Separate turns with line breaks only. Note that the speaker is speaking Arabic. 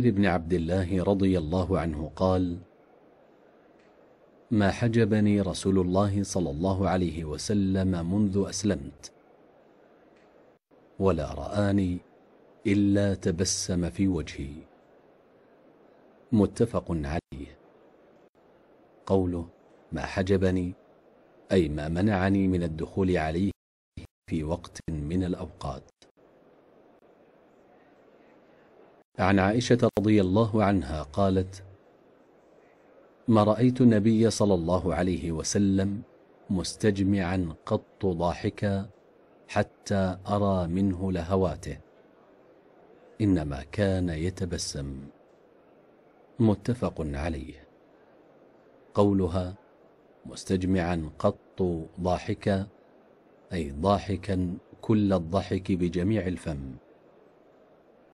جرير بن عبد الله رضي الله عنه قال ما حجبني رسول الله صلى الله عليه وسلم منذ أسلمت ولا رآني إلا تبسم في وجهي متفق عليه قوله ما حجبني أي ما منعني من الدخول عليه في وقت من الأوقات عن عائشة رضي الله عنها قالت ما رأيت النبي صلى الله عليه وسلم مستجمعا قط ضاحكا حتى أرى منه لهواته إنما كان يتبسم متفق عليه قولها مستجمعا قط ضاحكا أي ضاحكا كل الضحك بجميع الفم